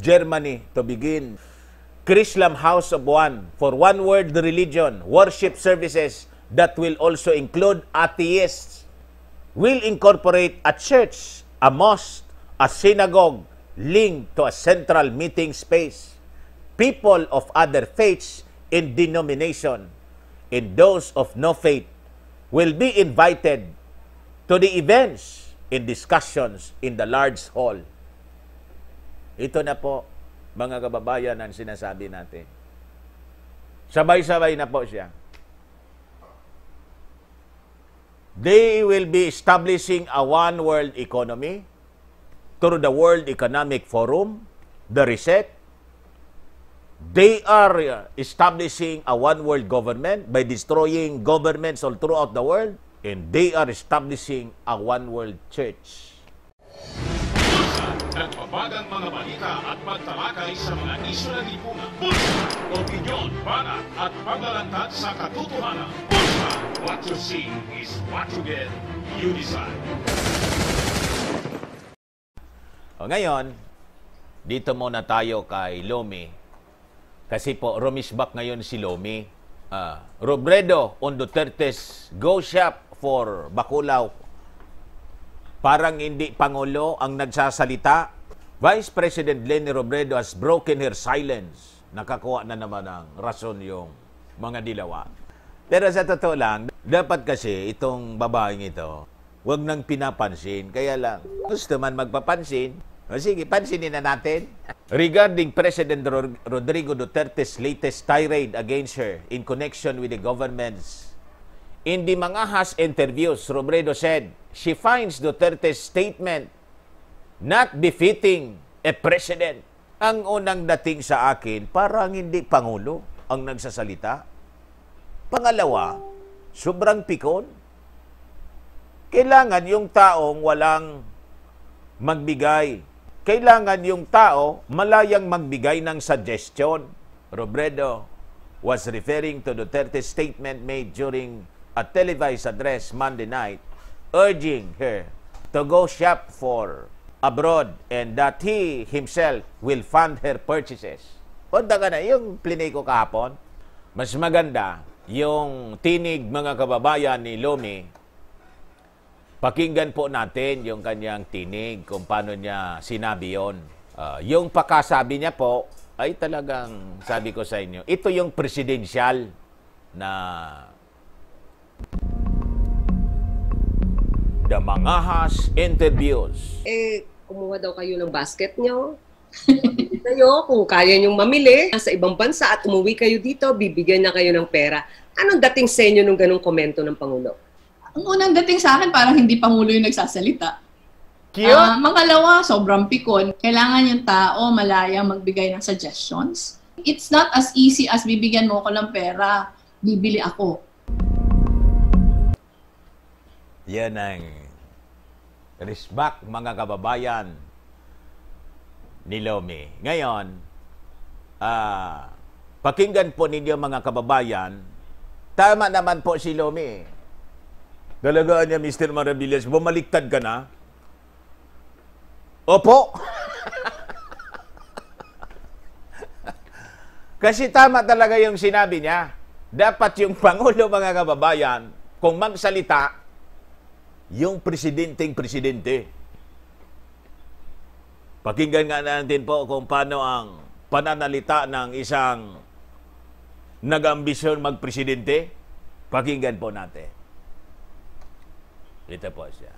Germany to begin. Krishlam House of One for One World Religion worship services that will also include atheists will incorporate a church, a mosque, a synagogue linked to a central meeting space. People of other faiths in denomination and those of no faith will be invited to the events and discussions in the large hall. Ito na po, mga kababayan, ang sinasabi natin. Sabay-sabay na po siya. They will be establishing a one-world economy through the World Economic Forum, the reset. They are uh, establishing a one-world government by destroying governments all throughout the world. And they are establishing a one-world church nagbabagang mga balita at pagtalakay sa mga isla ng lipunan. Bulsa! Opinyon, banat at paglalantad sa katotohanan. Bulsa! What you see is what you get. You decide. O ngayon, dito muna tayo kay Lomi. Kasi po, rumisbak ngayon si Lomi. Uh, Robredo on Duterte's Go Shop for Bakulao Parang hindi Pangulo ang nagsasalita. Vice President Leni Robredo has broken her silence. Nakakuha na naman ng rason yung mga dilawa. Pero sa totoo lang, dapat kasi itong babaeng ito, wag nang pinapansin. Kaya lang, gusto man magpapansin, o sige, pansinin na natin. Regarding President Rodrigo Duterte's latest tirade against her in connection with the government's In the mga Mangahas interviews, Robredo said, she finds Duterte's statement not befitting a president. Ang unang dating sa akin, parang hindi Pangulo ang nagsasalita. Pangalawa, sobrang pikon. Kailangan yung taong walang magbigay. Kailangan yung tao malayang magbigay ng suggestion. Robredo was referring to Duterte's statement made during a televised address Monday night urging her to go shop for abroad and that he himself will fund her purchases. Punta ka na, yung plinay ko kahapon, mas maganda yung tinig mga kababayan ni Lomi. Pakinggan po natin yung kanyang tinig kung paano niya sinabi yon. Uh, ah, yung pakasabi niya po ay talagang sabi ko sa inyo, ito yung presidential na The Mangahas Interviews. Eh, kumuha daw kayo ng basket nyo. kayo kung kaya nyong mamili sa ibang bansa at umuwi kayo dito, bibigyan na kayo ng pera. Anong dating sa inyo nung ganong komento ng Pangulo? Ang unang dating sa akin, parang hindi Pangulo yung nagsasalita. Cute. Uh, makalawa, sobrang pikon. Kailangan yung tao malaya magbigay ng suggestions. It's not as easy as bibigyan mo ko ng pera, bibili ako yan ang respect mga kababayan ni Lomi. Ngayon, ah, pakinggan po ninyo mga kababayan, tama naman po si Lomi. Dalagaan niya, Mr. Maravillas, bumaliktad ka na? Opo. Kasi tama talaga yung sinabi niya. Dapat yung Pangulo, mga kababayan, kung magsalita, yung presidenteng presidente. Pakinggan nga natin po kung paano ang pananalita ng isang nag-ambisyon magpresidente. Pakinggan po natin. Dito po siya.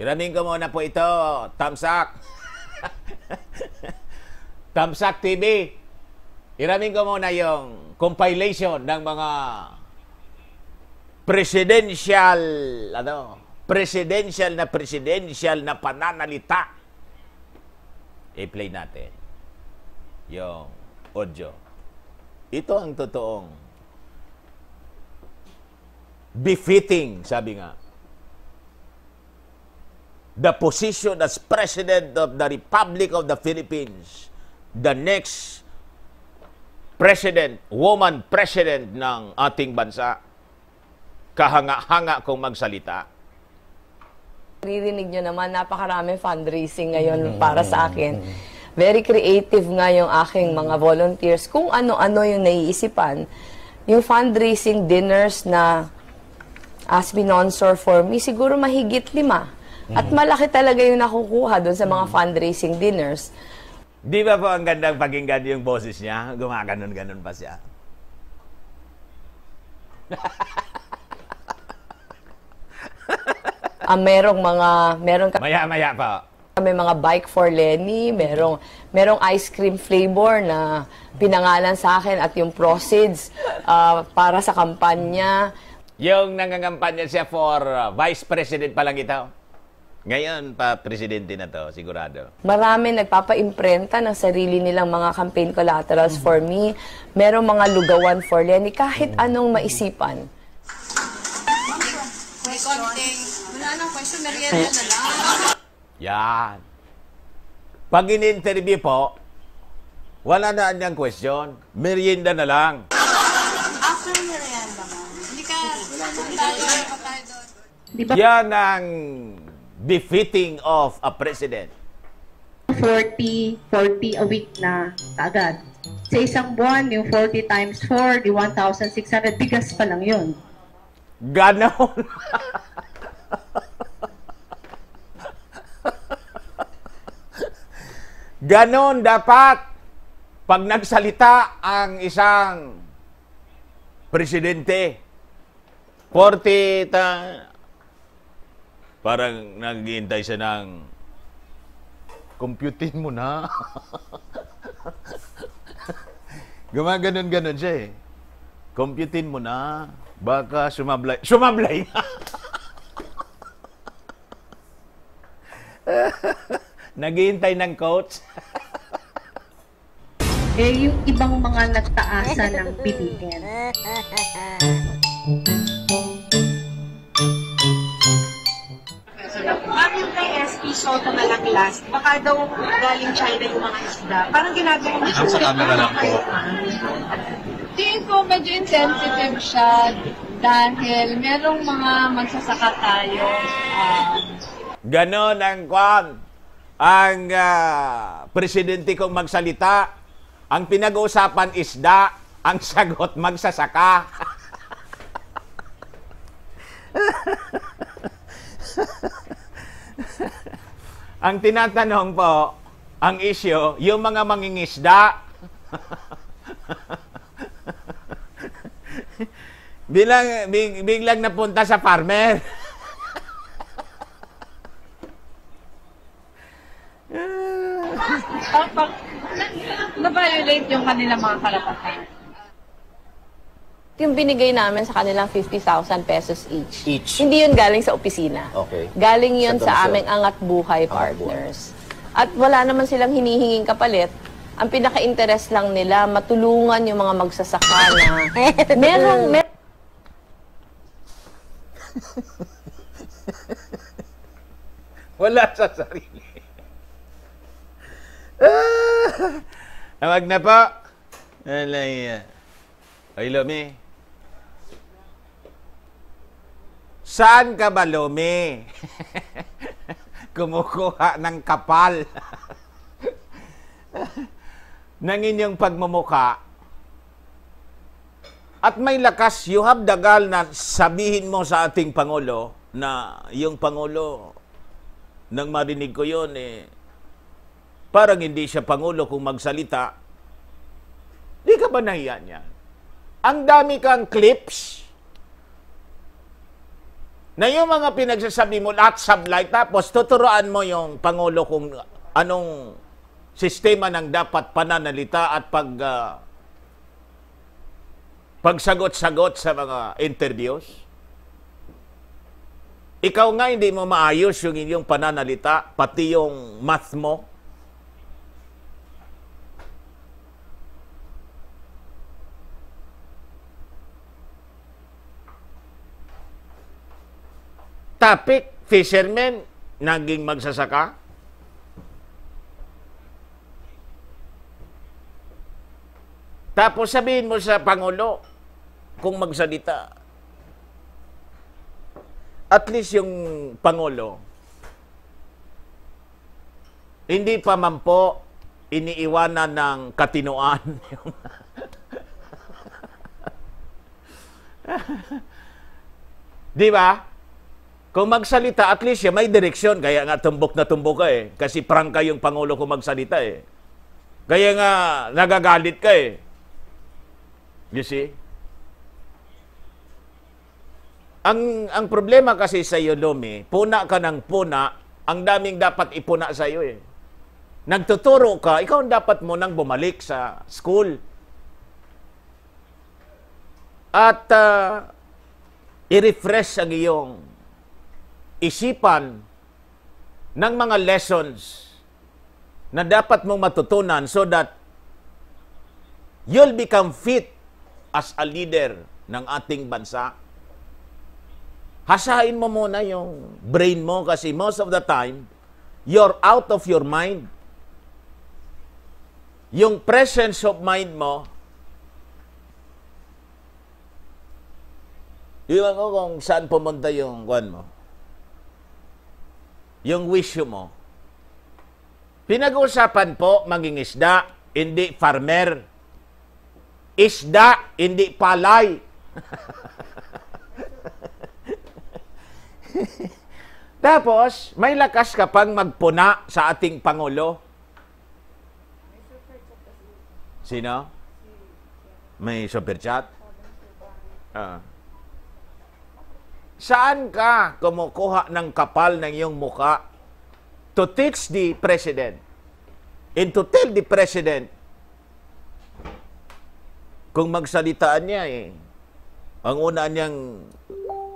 Iranin ko muna po ito, Tamsak. Tamsak TV. Iranin ko muna yung compilation ng mga presidential, ano, presidential na presidential na pananalita. I-play natin yung audio. Ito ang totoong befitting, sabi nga, the position as President of the Republic of the Philippines, the next President, woman President ng ating bansa kahanga-hanga kong magsalita. Ririnig nyo naman, napakarami fundraising ngayon mm -hmm. para sa akin. Very creative nga yung aking mga volunteers. Kung ano-ano yung naiisipan, yung fundraising dinners na as binonsor for me, siguro mahigit lima. At mm-hmm. malaki talaga yung nakukuha doon sa mga mm-hmm. fundraising dinners. Di ba po ang gandang pakinggan yung boses niya? Gumaganon-ganon pa siya. uh, merong mga, merong Maya-maya pa. May mga bike for Lenny, merong, merong ice cream flavor na pinangalan sa akin at yung proceeds uh, para sa kampanya. Yung nangangampanya siya for ah, vice president pa lang ito? Ngayon pa presidente na to, sigurado. Marami nagpapa-imprenta ng sarili nilang mga campaign collaterals for me. Merong mga lugawan for Lenny, kahit anong maisipan. May konting ano, question, merienda eh. na lang. Yan. Pag in-interview po, wala na niyang question. Merienda na lang. After merienda ka, hindi ka, tayo, tayo doon. Diba? Yan ang befitting of a president. 40, 40 a week na kaagad. Sa isang buwan, yung 40 times 4, di 1,600, bigas pa lang yun. Ganon. Ganon dapat pag nagsalita ang isang presidente. 40 ta parang naghihintay siya ng computing mo na. Gumaganon-ganon siya eh. Computin mo na. Baka sumablay. Sumablay! Naghihintay ng coach. eh, yung ibang mga nagtaasa ng bilihin. yung kay SP Soto na lang last? Baka daw galing China yung mga isda. Parang ginagawa mo siya. Sa camera lang po. Tingin ko medyo insensitive siya dahil merong mga magsasaka tayo. Uh, Ganon ang kwan ang uh, presidente kong magsalita, ang pinag-uusapan isda, ang sagot magsasaka. ang tinatanong po, ang isyo, yung mga mangingisda. bilang big, biglang napunta sa farmer. Tapang, na-violate yung kanilang mga karapatan. Yung binigay namin sa kanilang 50,000 pesos each. Each. Hindi yun galing sa opisina. Okay. Galing yun sa, sa aming Angat Buhay Angat Partners. Buhay. At wala naman silang hinihinging kapalit. Ang pinaka-interest lang nila, matulungan yung mga magsasaka na merong... Mer wala sa sarili. Ah! Nawag na po. Alay. Ay, ah. Lomi. Saan ka ba, Lomi? Kumukuha ng kapal. ng inyong pagmumuka. At may lakas, you have dagal na sabihin mo sa ating Pangulo na yung Pangulo, nang marinig ko yon eh, parang hindi siya Pangulo kung magsalita, di ka ba nahiya niya? Ang dami kang clips na yung mga pinagsasabi mo lahat sublight tapos tuturoan mo yung Pangulo kung anong sistema ng dapat pananalita at pag uh, pagsagot-sagot sa mga interviews? Ikaw nga hindi mo maayos yung inyong pananalita, pati yung math mo. topic, fishermen, naging magsasaka. Tapos sabihin mo sa Pangulo, kung magsalita, at least yung Pangulo, hindi pa man po iniiwanan ng katinoan. Di ba? Kung magsalita, at least siya may direksyon. Kaya nga tumbok na tumbok ka eh. Kasi prangka yung Pangulo kung magsalita eh. Kaya nga nagagalit ka eh. You see? Ang, ang problema kasi sa iyo, Lomi, puna ka ng puna, ang daming dapat ipuna sa iyo eh. Nagtuturo ka, ikaw ang dapat mo nang bumalik sa school. At uh, i-refresh ang iyong isipan ng mga lessons na dapat mong matutunan so that you'll become fit as a leader ng ating bansa. Hasahin mo muna yung brain mo kasi most of the time, you're out of your mind. Yung presence of mind mo, iwan ko kung saan pumunta yung kwan mo yung wish mo. pinag usapan po maging isda, hindi farmer. Isda, hindi palay. Tapos, may lakas ka pang magpuna sa ating Pangulo. Sino? May super chat? Ah. Uh. Saan ka kumukuha ng kapal ng iyong muka to teach the president and to tell the president kung magsalitaan niya eh, ang una niyang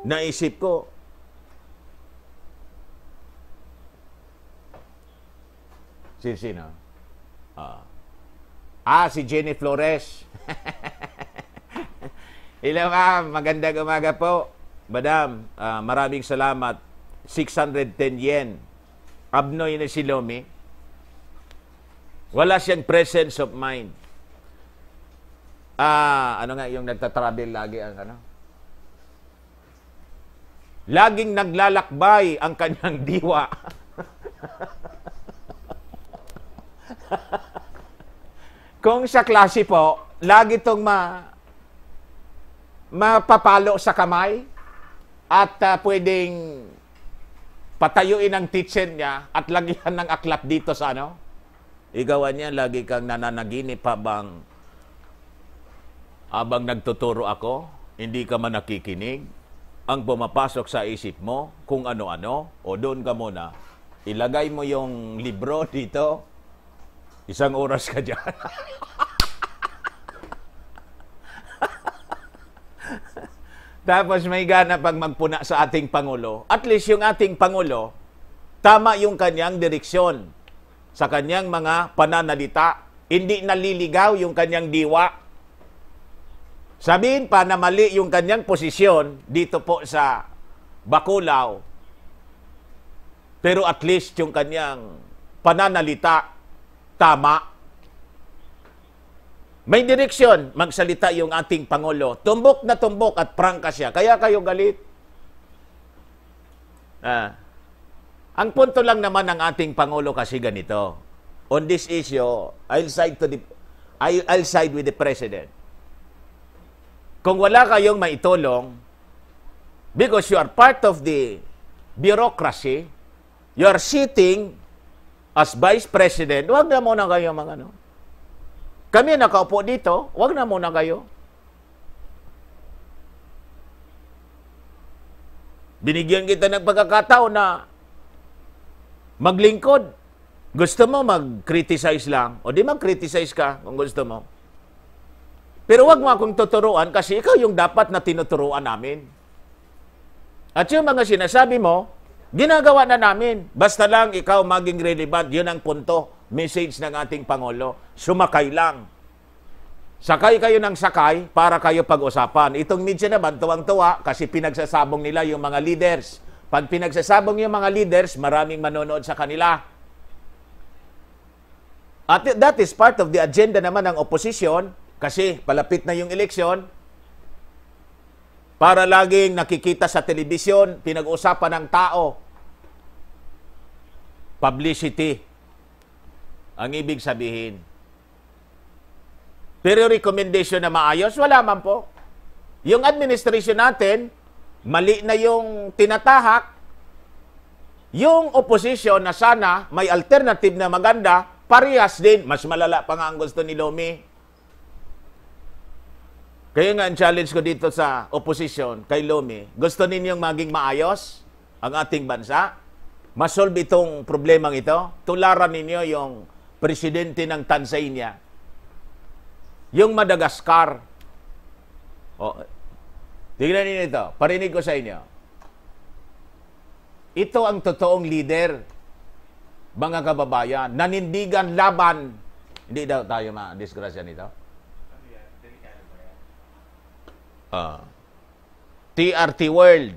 naisip ko, si sino? Ah, ah si Jenny Flores. Hello ma'am, magandang umaga po. Madam, uh, maraming salamat. 610 yen. Abnoy na si Lomi. Wala siyang presence of mind. Ah, ano nga yung nagta-travel lagi ang ano? Laging naglalakbay ang kanyang diwa. Kung sa klase po, lagi tong ma mapapalo sa kamay, at uh, pwedeng patayuin ang teacher niya at lagyan ng aklat dito sa ano? Igawan niya, lagi kang nananaginip habang habang nagtuturo ako, hindi ka man nakikinig. Ang pumapasok sa isip mo, kung ano-ano, o doon ka muna, ilagay mo yung libro dito, isang oras ka dyan. Tapos may gana pag magpuna sa ating Pangulo. At least yung ating Pangulo, tama yung kanyang direksyon sa kanyang mga pananalita. Hindi naliligaw yung kanyang diwa. Sabihin pa na mali yung kanyang posisyon dito po sa Bakulao. Pero at least yung kanyang pananalita, tama. May direksyon magsalita yung ating Pangulo. Tumbok na tumbok at prangka siya. Kaya kayo galit. Ah. Ang punto lang naman ng ating Pangulo kasi ganito. On this issue, I'll side to the I'll, side with the president. Kung wala kayong maitulong because you are part of the bureaucracy, you are sitting as vice president, huwag na muna kayo mga ano. Kami nakaupo dito, wag na muna kayo. Binigyan kita ng pagkakataon na maglingkod. Gusto mo mag-criticize lang, o di mag-criticize ka kung gusto mo. Pero wag mo akong tuturuan kasi ikaw yung dapat na tinuturuan namin. At yung mga sinasabi mo, ginagawa na namin. Basta lang ikaw maging relevant, yun ang punto message ng ating Pangulo, sumakay lang. Sakay kayo ng sakay para kayo pag-usapan. Itong media naman, tuwang-tuwa kasi pinagsasabong nila yung mga leaders. Pag pinagsasabong yung mga leaders, maraming manonood sa kanila. At that is part of the agenda naman ng oposisyon kasi palapit na yung eleksyon. Para laging nakikita sa telebisyon, pinag-usapan ng tao. Publicity ang ibig sabihin. Pero recommendation na maayos, wala man po. Yung administration natin, mali na yung tinatahak, yung opposition na sana may alternative na maganda, parehas din. Mas malala pa nga ang gusto ni Lomi. Kaya nga ang challenge ko dito sa opposition kay Lomi, gusto ninyong maging maayos ang ating bansa? Masolve itong problemang ito? Tularan ninyo yung presidente ng Tanzania, yung Madagascar, oh, tignan niyo ito, parinig ko sa inyo. Ito ang totoong leader, mga kababayan, nanindigan laban. Hindi daw tayo ma-disgrasya nito. Uh, ah. TRT World.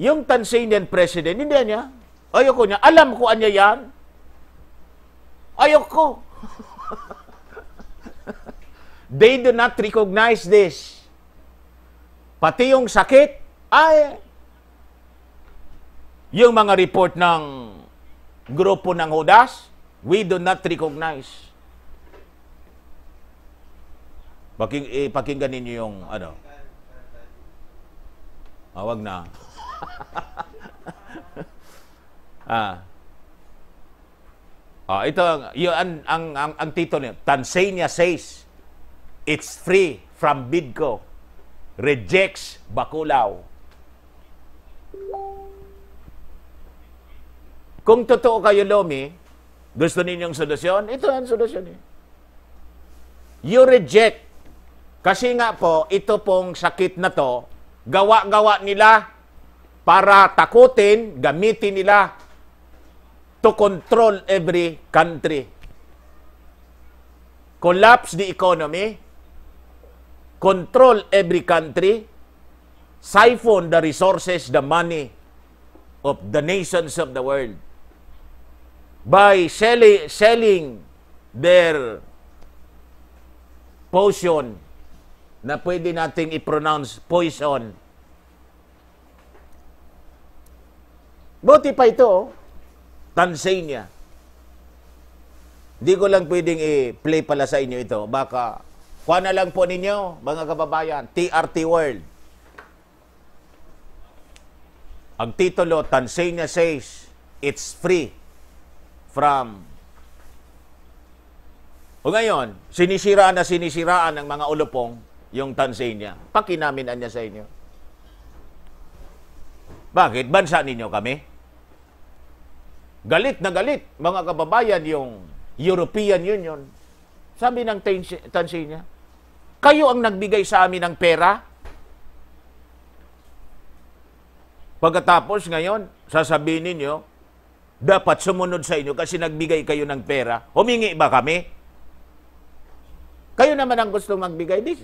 Yung Tanzanian president, hindi niya Ayoko niya. Alam ko anya yan. Ayoko. They do not recognize this. Pati yung sakit, ay, yung mga report ng grupo ng Hodas, we do not recognize. Paking, ipakinggan eh, ninyo yung ano. Awag ah, na. Ah. Oh, ito, yun, ang, ang, ang, ang tito niya, Tanzania says, it's free from BIDCO, rejects Bacolod. Kung totoo kayo, Lomi, gusto ninyong solusyon? Ito ang solusyon. Eh. You reject. Kasi nga po, ito pong sakit na to, gawa-gawa nila para takutin, gamitin nila to control every country. Collapse the economy, control every country, siphon the resources, the money of the nations of the world by selling, their potion na pwede nating i-pronounce poison. Buti pa ito, oh. Tanzania. Hindi ko lang pwedeng i-play pala sa inyo ito. Baka, kuha na lang po ninyo, mga kababayan, TRT World. Ang titulo, Tanzania says, it's free from o ngayon, sinisiraan na sinisiraan ng mga ulupong yung Tanzania. Pakinaminan niya sa inyo. Bakit? Bansa ninyo kami? Galit na galit, mga kababayan, yung European Union. Sabi ng Tanzania, kayo ang nagbigay sa amin ng pera? Pagkatapos ngayon, sasabihin ninyo, dapat sumunod sa inyo kasi nagbigay kayo ng pera. Humingi ba kami? Kayo naman ang gusto magbigay din.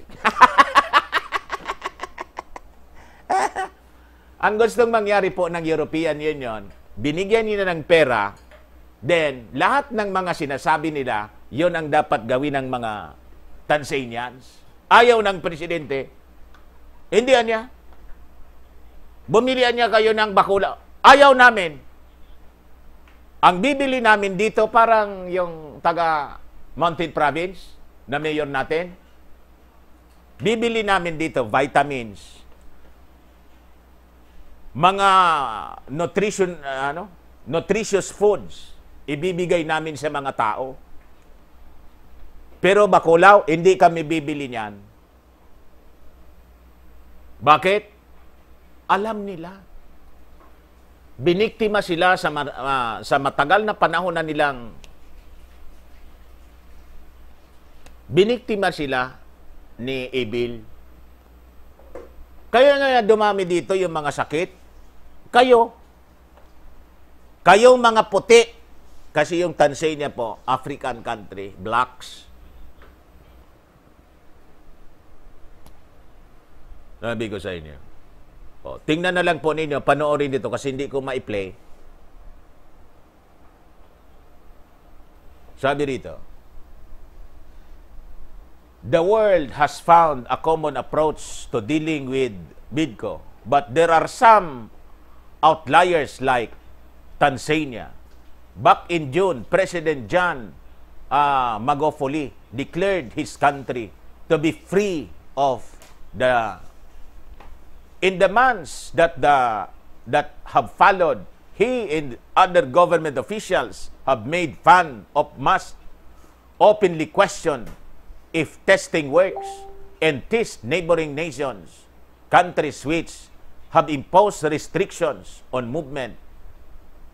ang gusto mangyari po ng European Union, binigyan niya ng pera, then lahat ng mga sinasabi nila, yon ang dapat gawin ng mga Tanzanians. Ayaw ng presidente. Hindi niya. Bumilian niya kayo ng bakula. Ayaw namin. Ang bibili namin dito parang yung taga Mountain Province na mayor natin. Bibili namin dito vitamins, mga nutrition uh, ano nutritious foods ibibigay namin sa mga tao. Pero bakulaw, hindi kami bibili niyan. Bakit? Alam nila. Biniktima sila sa, uh, sa matagal na panahon na nilang biniktima sila ni Ibil. Kaya nga dumami dito yung mga sakit, kayo, kayong mga puti, kasi yung Tanzania po, African country, blacks. Sabi ko sa inyo. O, tingnan na lang po ninyo, panoorin dito kasi hindi ko ma-play. Sabi rito, The world has found a common approach to dealing with BIDCO, but there are some outliers like Tanzania. Back in June, President John uh, ah, Magofoli declared his country to be free of the in the months that the that have followed he and other government officials have made fun of mass openly questioned if testing works and test neighboring nations countries which have imposed restrictions on movement.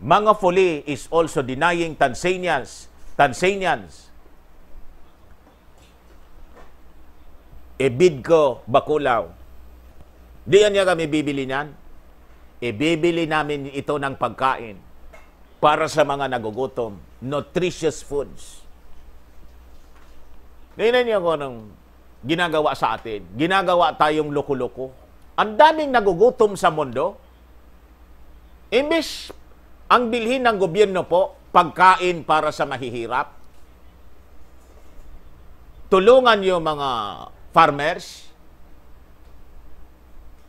Magufuli is also denying Tanzanians, Tanzanians Ebidko Bakulaw. Diyan niya kami bibili niyan. Ibibili namin ito ng pagkain para sa mga nagugutom. Nutritious foods. Ngayon niya ko nung ginagawa sa atin. Ginagawa tayong loko-loko ang daming nagugutom sa mundo. Imbis ang bilhin ng gobyerno po, pagkain para sa mahihirap. Tulungan yung mga farmers.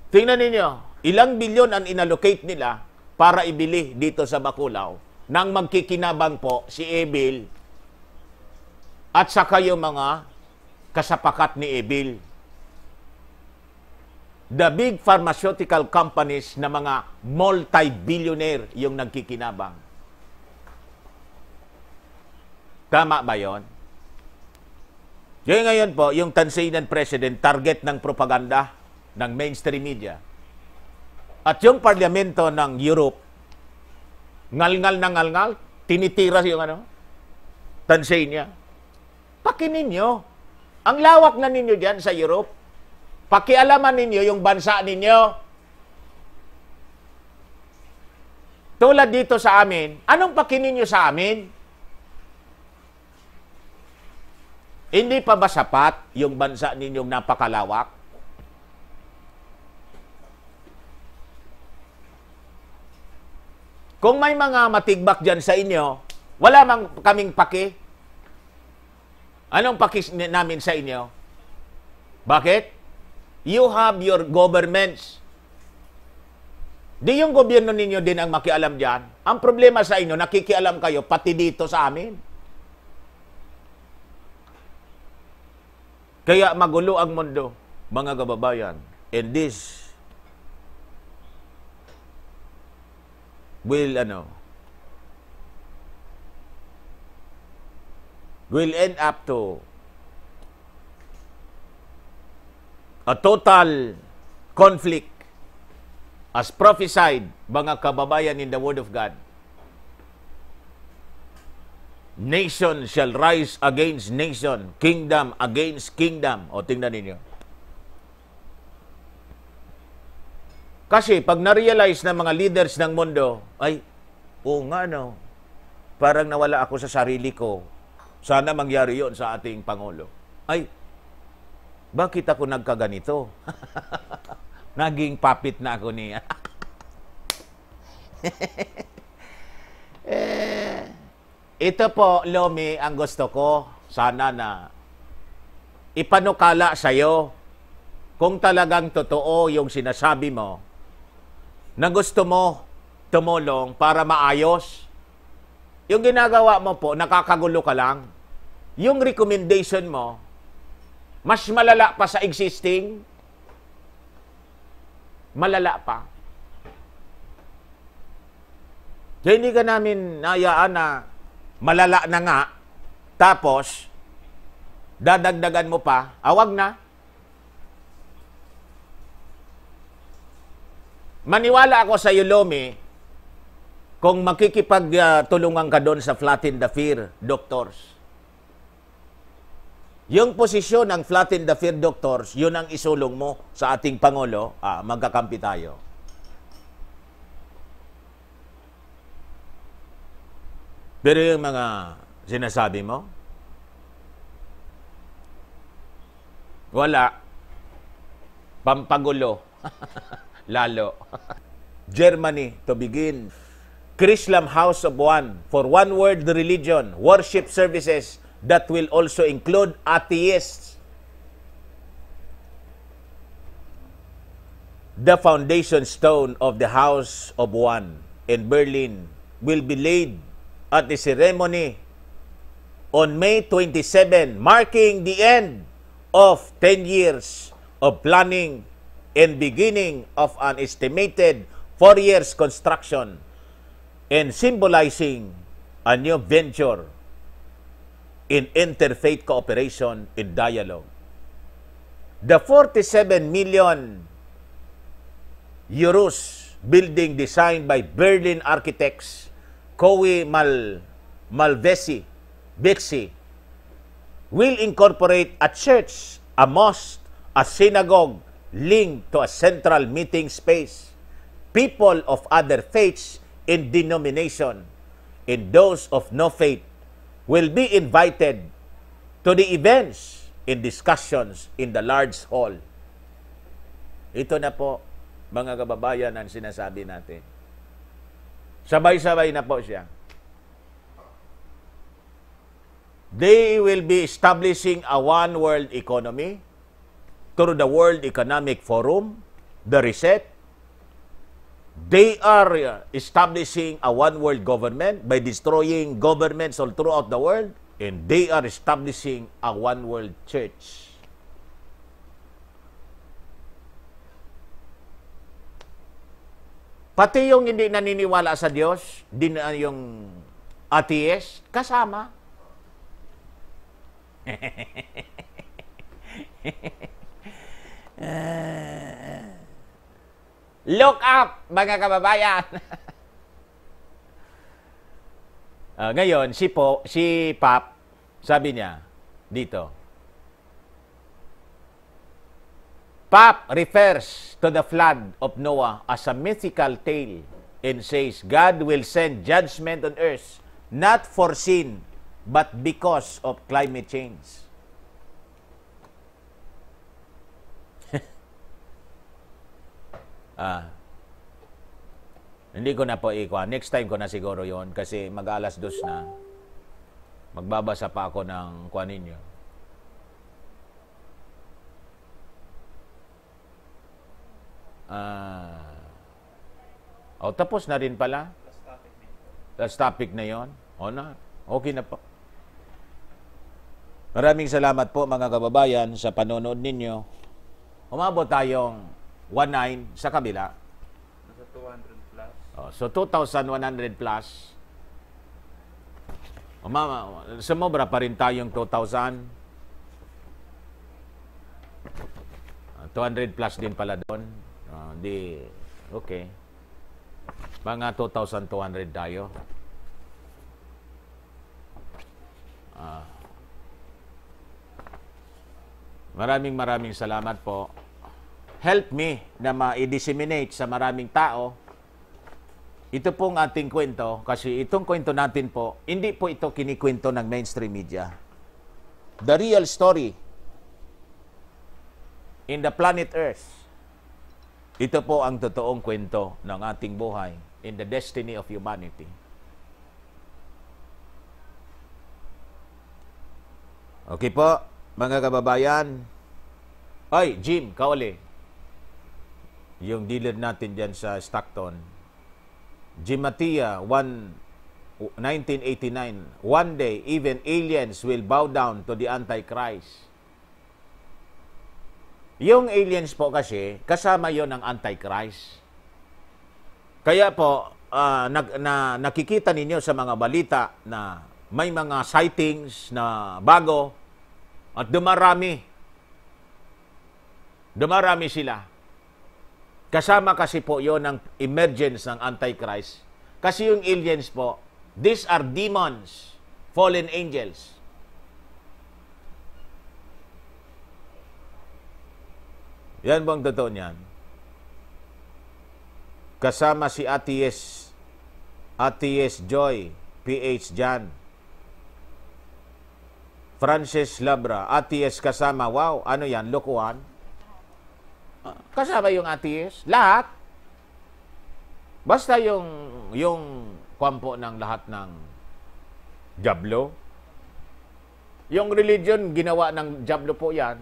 Tingnan ninyo, ilang bilyon ang inallocate nila para ibili dito sa Bakulao nang magkikinabang po si Ebil at saka yung mga kasapakat ni Ebil the big pharmaceutical companies na mga multi-billionaire yung nagkikinabang. Tama ba yon? Yung ngayon po, yung Tanzanian president, target ng propaganda ng mainstream media. At yung parlamento ng Europe, ngalngal na ngalngal, tinitira yung ano, Tanzania. Pakinin nyo. Ang lawak na ninyo dyan sa Europe, Pakialaman ninyo yung bansa ninyo. Tulad dito sa amin, anong pakininyo sa amin? Hindi pa ba sapat yung bansa ninyong napakalawak? Kung may mga matigbak dyan sa inyo, wala mang kaming paki. Anong paki namin sa inyo? Bakit? You have your governments. Di yung gobyerno ninyo din ang makialam dyan. Ang problema sa inyo, nakikialam kayo pati dito sa amin. Kaya magulo ang mundo, mga kababayan. And this will ano will end up to a total conflict as prophesied mga kababayan in the Word of God. Nation shall rise against nation, kingdom against kingdom. O tingnan ninyo. Kasi pag na-realize ng mga leaders ng mundo, ay, oo nga no, parang nawala ako sa sarili ko. Sana mangyari yon sa ating Pangulo. Ay, bakit ako nagkaganito? Naging papit na ako niya. eh, ito po, Lomi, ang gusto ko. Sana na ipanukala sa'yo kung talagang totoo yung sinasabi mo na gusto mo tumulong para maayos. Yung ginagawa mo po, nakakagulo ka lang. Yung recommendation mo, mas malala pa sa existing? Malala pa. Kaya hindi ka namin nayaan na malala na nga, tapos dadagdagan mo pa, awag ah, na. Maniwala ako sa iyo, Lomi, kung makikipagtulungan ka doon sa Flatten the Fear Doctors. Yung posisyon ng flatten the fear doctors, yun ang isulong mo sa ating Pangulo, ah, magkakampi tayo. Pero yung mga sinasabi mo, wala. Pampagulo. Lalo. Germany to begin. Chrislam House of One for one world religion, worship services, that will also include atheists. The foundation stone of the House of One in Berlin will be laid at the ceremony on May 27, marking the end of 10 years of planning and beginning of an estimated 4 years construction and symbolizing a new venture in interfaith cooperation and dialogue. The 47 million euros building designed by Berlin architects Kowi Mal Malvesi Bixi will incorporate a church, a mosque, a synagogue linked to a central meeting space, people of other faiths and denomination, and those of no faith will be invited to the events and discussions in the large hall. Ito na po, mga kababayan, ang sinasabi natin. Sabay-sabay na po siya. They will be establishing a one-world economy through the World Economic Forum, the RESET, They are uh, establishing a one-world government by destroying governments all throughout the world, and they are establishing a one-world church. Pati yung hindi naniniwala sa Diyos, din uh, yung atheist, kasama. uh... Look up, mga kababayan! uh, ngayon, si, po, si Pop, sabi niya, dito, Pop refers to the flood of Noah as a mythical tale and says God will send judgment on earth not for sin but because of climate change. Ah, hindi ko na po ikuha. Next time ko na siguro yon kasi mag-alas dos na. Magbabasa pa ako ng kuan ninyo. Ah, oh, tapos na rin pala. Last topic na yon. O na. Okay na po. Maraming salamat po mga kababayan sa panonood ninyo. Umabot tayong 1.9 sa kabila. Nasa 200 plus. Oh, so 2,100 plus. O oh, mama, sumobra pa rin tayong 2,000. 200 ah, plus din pala doon. Uh, di, okay. Mga 2,200 tayo. Ah. Maraming maraming salamat po help me na ma-disseminate sa maraming tao, ito pong ating kwento, kasi itong kwento natin po, hindi po ito kinikwento ng mainstream media. The real story in the planet Earth. Ito po ang totoong kwento ng ating buhay in the destiny of humanity. Okay po, mga kababayan. Ay, Jim, kauli yung dealer natin dyan sa Stockton, Jimatia, 1989, One day, even aliens will bow down to the Antichrist. Yung aliens po kasi, kasama yon ng Antichrist. Kaya po, uh, nag, na, nakikita ninyo sa mga balita na may mga sightings na bago at dumarami. Dumarami sila. Kasama kasi po yon ng emergence ng Antichrist. Kasi yung aliens po, these are demons, fallen angels. Yan bang totoo niyan? Kasama si ATS, ATS Joy, PH Jan, Francis Labra, ATS kasama. Wow, ano yan? Lokohan? Kasama yung atheist. Lahat. Basta yung, yung kwampo ng lahat ng jablo. Yung religion, ginawa ng jablo po yan.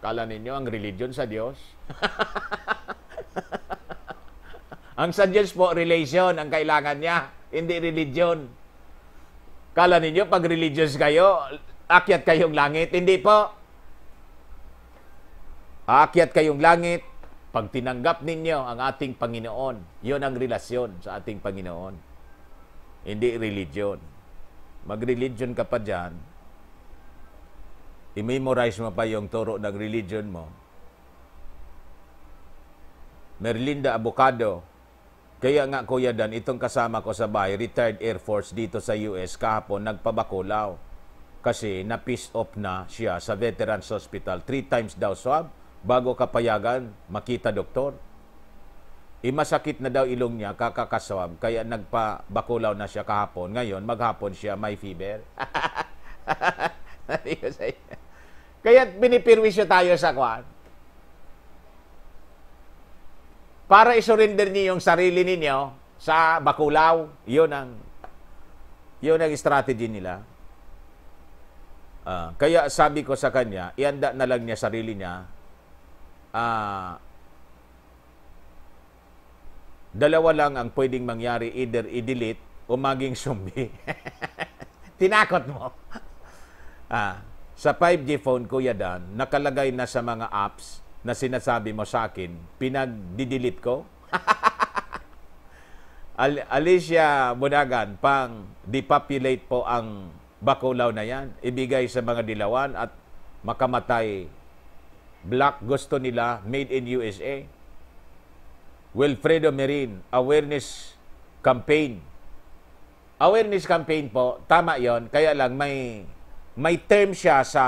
Kala ninyo ang religion sa Diyos? ang sa Diyos po, relation ang kailangan niya, hindi religion. Kala ninyo, pag religious kayo, akyat kayong langit. Hindi po. Aakyat kayong langit pag tinanggap ninyo ang ating Panginoon. Yon ang relasyon sa ating Panginoon. Hindi religion. Mag-religion ka pa dyan, i-memorize mo pa yung turo ng religion mo. Merlinda Abocado, kaya nga Kuya Dan, itong kasama ko sa bahay, retired Air Force dito sa US kahapon, nagpabakulaw. Kasi na-piss off na siya sa Veterans Hospital. Three times daw swab, bago kapayagan, makita doktor. Imasakit eh, na daw ilong niya, kakakaswab, kaya nagpabakulaw na siya kahapon. Ngayon, maghapon siya, may fever. kaya binipirwisyo tayo sa kwan. Para isurrender niyo yung sarili ninyo sa bakulaw, yun ang yun ang strategy nila. Uh, kaya sabi ko sa kanya, ianda na lang niya sarili niya uh, dalawa lang ang pwedeng mangyari, either i-delete o maging zombie. Tinakot mo. ah, sa 5G phone, Kuya Dan, nakalagay na sa mga apps na sinasabi mo sa akin, pinag-delete ko? Al- Alicia Budagan, pang depopulate po ang Bacolod na yan, ibigay sa mga dilawan at makamatay black gusto nila made in USA. Wilfredo Merin, awareness campaign. Awareness campaign po, tama yon kaya lang may may term siya sa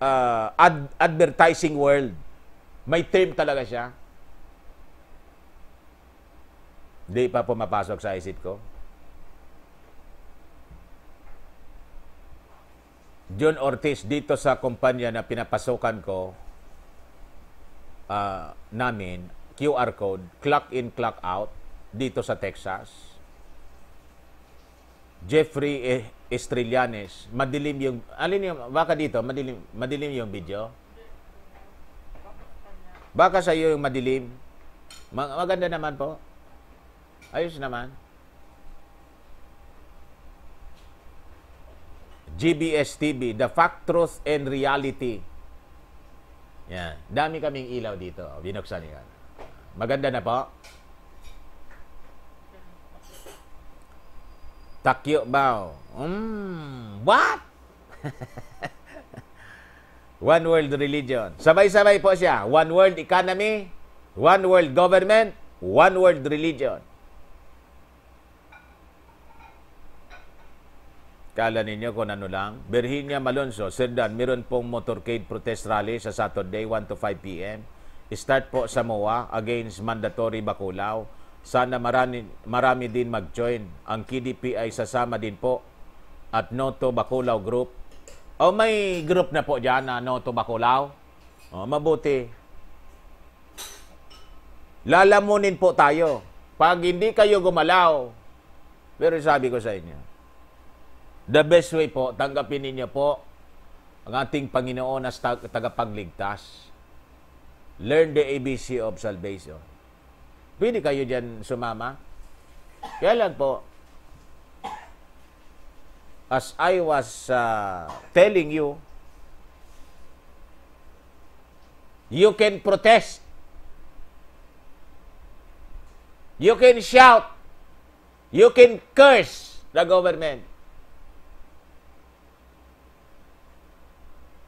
uh, ad- advertising world. May term talaga siya. Hindi pa pumapasok sa isip ko. John Ortiz dito sa kumpanya na pinapasukan ko uh, namin QR code, clock in, clock out dito sa Texas. Jeffrey e-, Estrillanes, madilim yung alin yung baka dito madilim madilim yung video. Baka sa iyo yung madilim. Maganda naman po. Ayos naman. GBS-TV, The Fact, Truth, and Reality. Yan. Dami kaming ilaw dito. Binuksan yan. Maganda na po. Takyo bao. Mm, what? one world religion. Sabay-sabay po siya. One world economy, one world government, one world religion. Kala ninyo kung ano lang? Virginia Malonzo, Sir Dan, meron pong motorcade protest rally sa Saturday, 1 to 5 p.m. Start po sa MOA against mandatory bakulaw. Sana marami, marami din mag-join. Ang KDP ay sasama din po at Noto Bakulaw Group. O oh, may group na po dyan na Noto Bakulaw. oh, mabuti. Lalamunin po tayo. Pag hindi kayo gumalaw, pero sabi ko sa inyo, The best way po, tanggapin ninyo po ang ating Panginoon na tag- tagapagligtas. Learn the ABC of salvation. Pwede kayo dyan sumama. Kailan po, as I was uh, telling you, you can protest. You can shout. You can curse the government.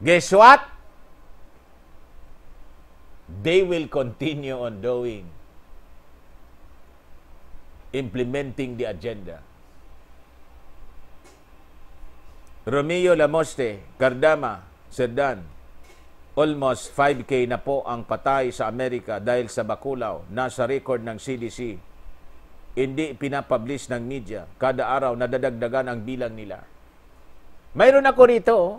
Guess what? They will continue on doing implementing the agenda. Romeo Lamoste, Cardama, Sedan, almost 5K na po ang patay sa Amerika dahil sa bakulaw. Nasa record ng CDC. Hindi pinapublish ng media. Kada araw nadadagdagan ang bilang nila. Mayroon ako rito, oh.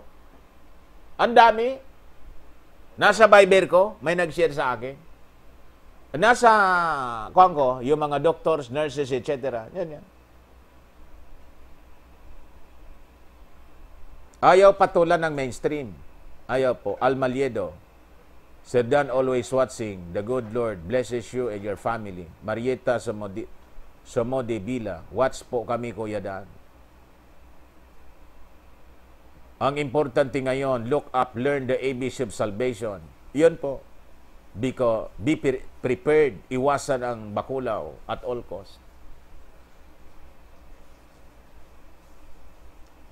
Ang dami. Nasa Viber ko, may nag-share sa akin. Nasa, kuhan ko, yung mga doctors, nurses, etc. Yan, yan. Ayaw patulan ng mainstream. Ayaw po. Almaliedo. Sir Dan always watching. The good Lord blesses you and your family. Marieta Somodi, Somode Bila. Watch po kami, Kuya Dan. Ang importante ngayon, look up, learn the ABC of salvation. Yun po. Because be prepared, iwasan ang bakulaw at all cost.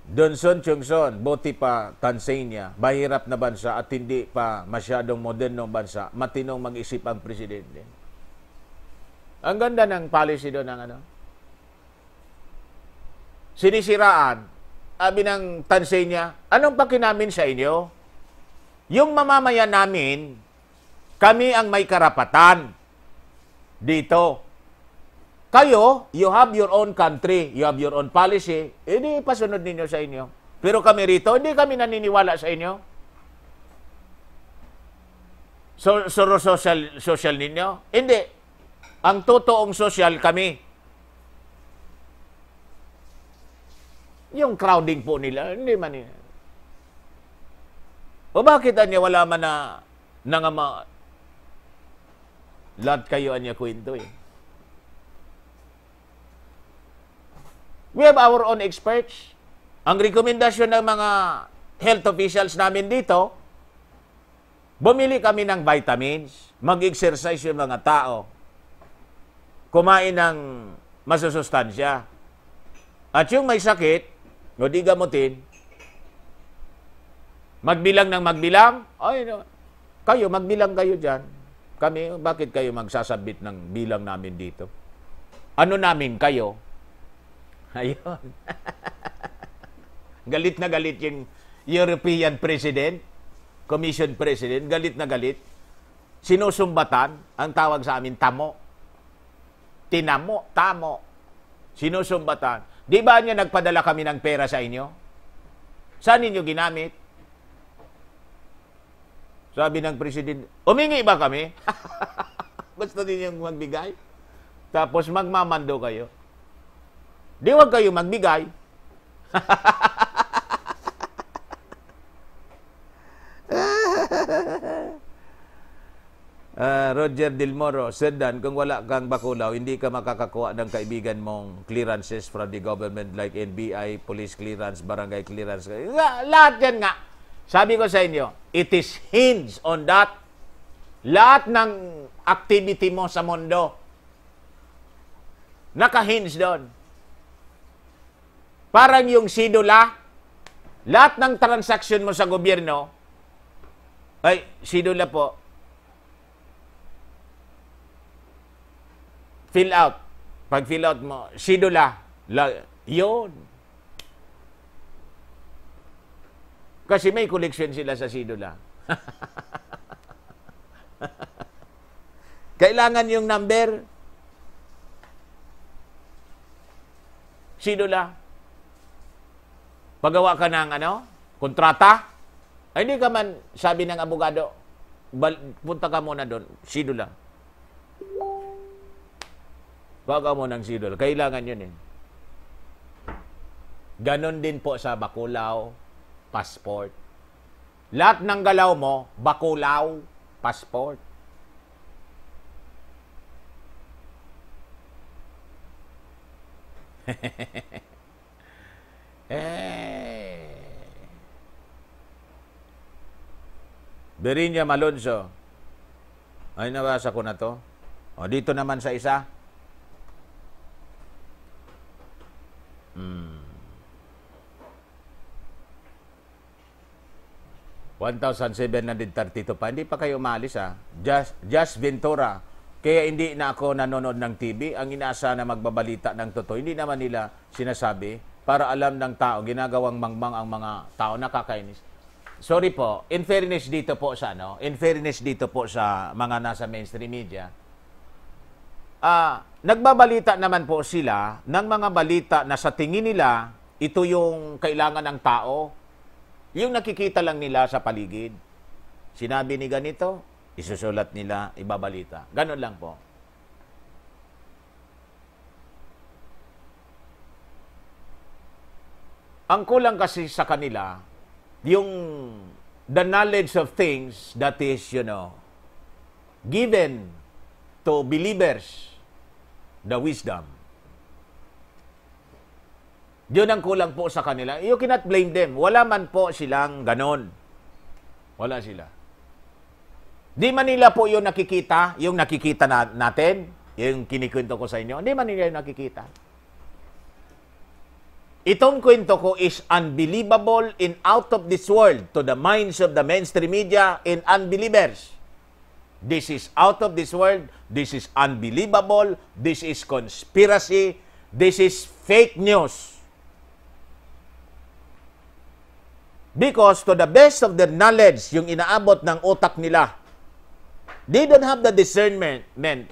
Donson Chungson, buti pa Tanzania, mahirap na bansa at hindi pa masyadong modernong bansa, matinong mag-isip ang presidente. Ang ganda ng policy doon ng ano. Sinisiraan sabi ng Tanzania, anong pakinamin sa inyo? Yung mamamayan namin, kami ang may karapatan dito. Kayo, you have your own country, you have your own policy, hindi pasunod ninyo sa inyo. Pero kami rito, hindi kami naniniwala sa inyo. So, so social, social ninyo? Hindi. Ang totoong social kami. Yung crowding po nila, hindi man nila. O bakit anya wala man na nangama? Lahat kayo anya kwento eh. We have our own experts. Ang rekomendasyon ng mga health officials namin dito, bumili kami ng vitamins, mag-exercise yung mga tao, kumain ng masusustansya. At yung may sakit, No, di gamutin. Magbilang ng magbilang. Ay, no. Kayo, magbilang kayo dyan. Kami, bakit kayo magsasabit ng bilang namin dito? Ano namin kayo? Ayun. galit na galit yung European President, Commission President, galit na galit. Sinusumbatan, ang tawag sa amin, tamo. Tinamo, tamo. Sinusumbatan. Di ba niya nagpadala kami ng pera sa inyo? Saan ninyo ginamit? Sabi ng president, umingi ba kami? Basta ninyong magbigay. Tapos magmamando kayo. Di wag kayo magbigay. uh, Roger Del Moro said dan kung wala kang bakulaw, hindi ka makakakuha ng kaibigan mong clearances from the government like NBI, police clearance, barangay clearance. Lahat yan nga. Sabi ko sa inyo, it is hinge on that. Lahat ng activity mo sa mundo, naka-hinge doon. Parang yung sidula, lahat ng transaction mo sa gobyerno, ay, sidula po, fill out. Pag fill out mo, sidula, la, yun. Kasi may collection sila sa sidula. Kailangan yung number. Sidula. Pagawa ka ng ano? Kontrata. Ay, hindi ka man, sabi ng abogado, punta ka muna doon. Sidula. Huwag mo ng zero. Kailangan yun eh. Ganon din po sa bakulaw, passport. Lahat ng galaw mo, bakulaw, passport. eh. Berinya Malonzo. Ay, nabasa ko na to. O, dito naman sa isa. 1,732 pa. Hindi pa kayo umalis ha. Ah. Just, just Ventura. Kaya hindi na ako nanonood ng TV. Ang inaasa na magbabalita ng totoo, hindi naman nila sinasabi para alam ng tao, ginagawang mangmang ang mga tao. Nakakainis. Sorry po, in fairness dito po sa ano, in fairness dito po sa mga nasa mainstream media, ah, nagbabalita naman po sila ng mga balita na sa tingin nila, ito yung kailangan ng tao, yung nakikita lang nila sa paligid. Sinabi ni ganito, isusulat nila, ibabalita. Ganon lang po. Ang kulang kasi sa kanila, yung the knowledge of things that is, you know, given to believers, the wisdom. Yun ang kulang po sa kanila. You cannot blame them. Wala man po silang ganon. Wala sila. Di man nila po yung nakikita, yung nakikita na, natin, yung kinikwento ko sa inyo, di man nila yung nakikita. Itong kwento ko is unbelievable in out of this world to the minds of the mainstream media and unbelievers. This is out of this world. This is unbelievable. This is conspiracy. This is fake news. Because to the best of their knowledge, yung inaabot ng utak nila, they don't have the discernment men,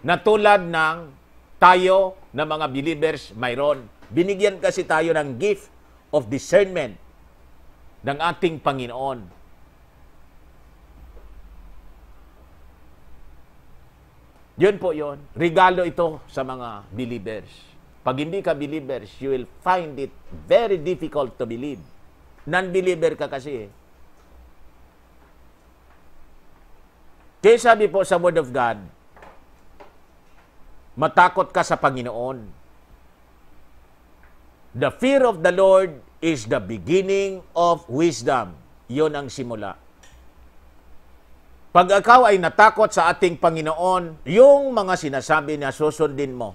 na tulad ng tayo na mga believers mayroon. Binigyan kasi tayo ng gift of discernment ng ating Panginoon. Yun po yun. Regalo ito sa mga believers. Pag hindi ka believers, you will find it very difficult to believe. Non-believer ka kasi eh. Kaya sabi po sa Word of God, matakot ka sa Panginoon. The fear of the Lord is the beginning of wisdom. Yon ang simula. Pag ikaw ay natakot sa ating Panginoon, yung mga sinasabi niya, susundin mo.